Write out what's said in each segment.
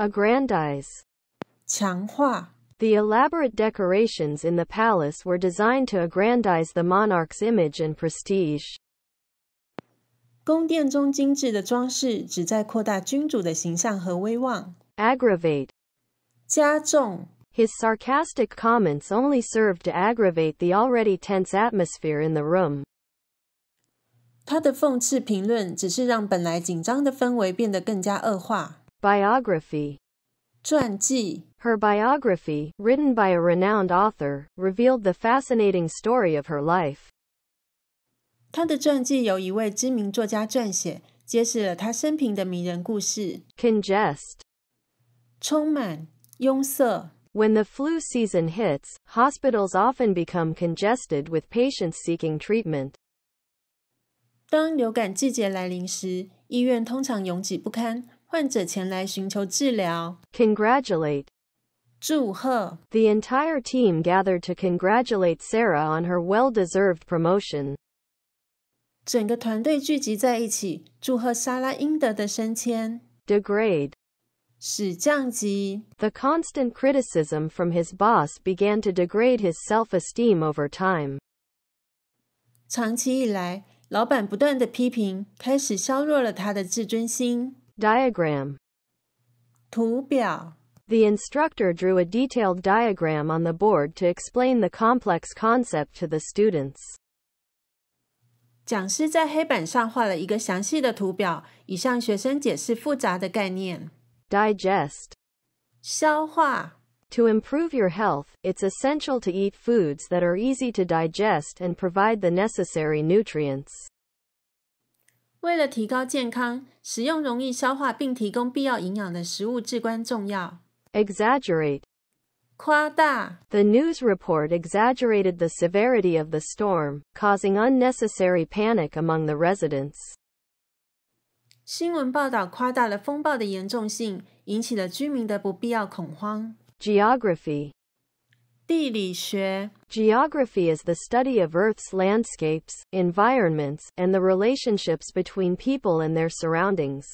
Aggrandize 强化 The elaborate decorations in the palace were designed to aggrandize the monarch's image and prestige. Aggravate, 加重 His sarcastic comments only served to aggravate the already tense atmosphere in the room. 他的讽刺评论只是让本来紧张的氛围变得更加恶化。Biography 传记 Her biography, written by a renowned author, revealed the fascinating story of her life. 她的传记由一位知名作家撰写，揭示了她生平的迷人故事。Congest When the flu season hits, hospitals often become congested with patients seeking treatment. 患者前来寻求治疗。Congratulate，祝贺。The entire team gathered to congratulate Sarah on her well-deserved promotion。整个团队聚集在一起，祝贺莎拉应得的升迁。Degrad，e 使降级。The constant criticism from his boss began to degrade his self-esteem over time。长期以来，老板不断的批评开始削弱了他的自尊心。Diagram 图表 The instructor drew a detailed diagram on the board to explain the complex concept to the students. 讲师在黑板上画了一个详细的图表，以向学生解释复杂的概念。Digest 消化 To improve your health, it's essential to eat foods that are easy to digest and provide the necessary nutrients. 为了提高健康，食用容易消化并提供必要营养的食物至关重要。Exaggerate，夸大。The news report exaggerated the severity of the storm，causing unnecessary panic among the residents。新闻报道夸大了风暴的严重性，引起了居民的不必要恐慌。Geography。地理学 Geography is the study of Earth's landscapes, environments, and the relationships between people and their surroundings.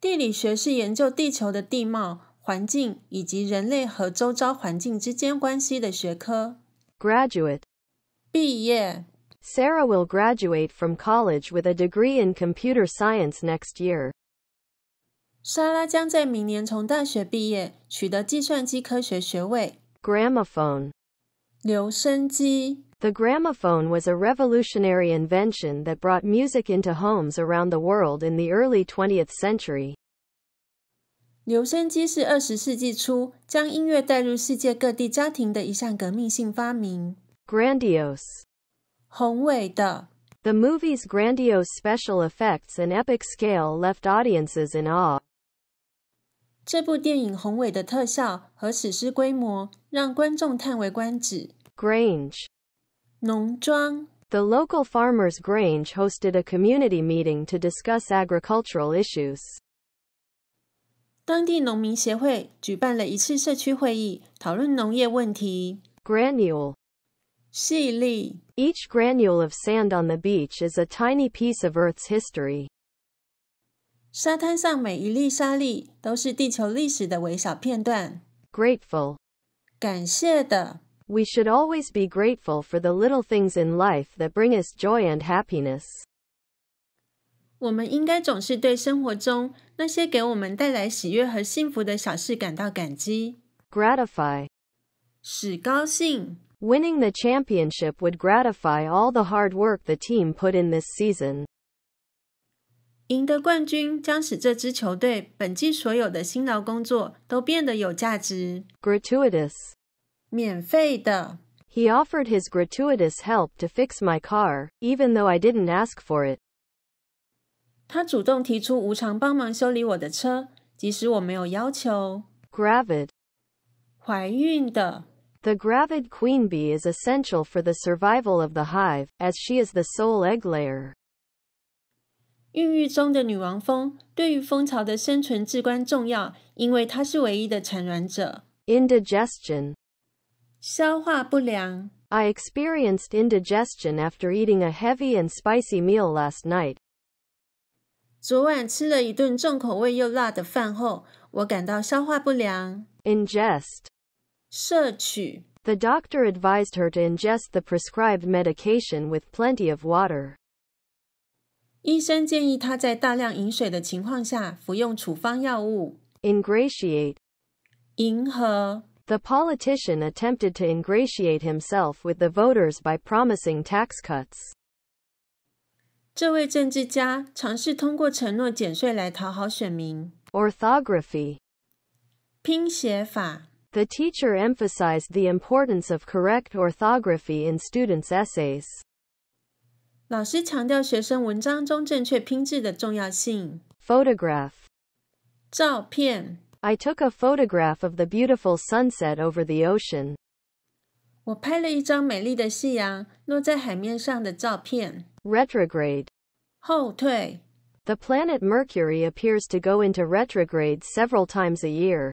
地理学是研究地球的地貌、环境以及人类和周遭环境之间关系的学科。Graduate Sarah will graduate from college with a degree in computer science next year. 莎拉将在明年从大学毕业，取得计算机科学学位。Gramophone，留声机。The gramophone was a revolutionary invention that brought music into homes around the world in the early 20th century. 留声机是二十世纪初将音乐带入世界各地家庭的一项革命性发明。Grandiose，宏伟的。The movie's grandiose special effects and epic scale left audiences in awe. 这部电影宏伟的特效和史诗规模让观众叹为观止。Grange，农庄。The local farmers' grange hosted a community meeting to discuss agricultural issues。当地农民协会举办了一次社区会议，讨论农业问题。Granule，细粒。Each granule of sand on the beach is a tiny piece of Earth's history。沙滩上每一粒沙粒都是地球历史的微小片段。Grateful，感谢的。We should always be grateful for the little things in life that bring us joy and happiness. Winning the championship would gratify all the hard work the team put in this season. 赢得冠军将使这支球队本季所有的辛劳工作都变得有价值。Gratuitous，免费的。He offered his gratuitous help to fix my car, even though I didn't ask for it. 他主动提出无偿帮忙修理我的车，即使我没有要求。Gravid，怀孕的。The gravid queen bee is essential for the survival of the hive, as she is the sole egg layer. 孕育中的女王蜂对于蜂巢的生存至关重要，因为它是唯一的产卵者。Indigestion，消化不良。I experienced indigestion after eating a heavy and spicy meal last night. 昨晚吃了一顿重口味又辣的饭后，我感到消化不良。Ingest，摄取。The doctor advised her to ingest the prescribed medication with plenty of water. 医生建议他在大量饮水的情况下服用处方药物。Ingratiate，迎合。The politician attempted to ingratiate himself with the voters by promising tax cuts. 这位政治家尝试通过承诺减税来讨好选民。Orthography，拼写法。The teacher emphasized the importance of correct orthography in students' essays. 老师强调学生文章中正确拼字的重要性。Photograph, 照片。I took a photograph of the beautiful sunset over the ocean. planet Mercury appears to go into retrograde several times a year.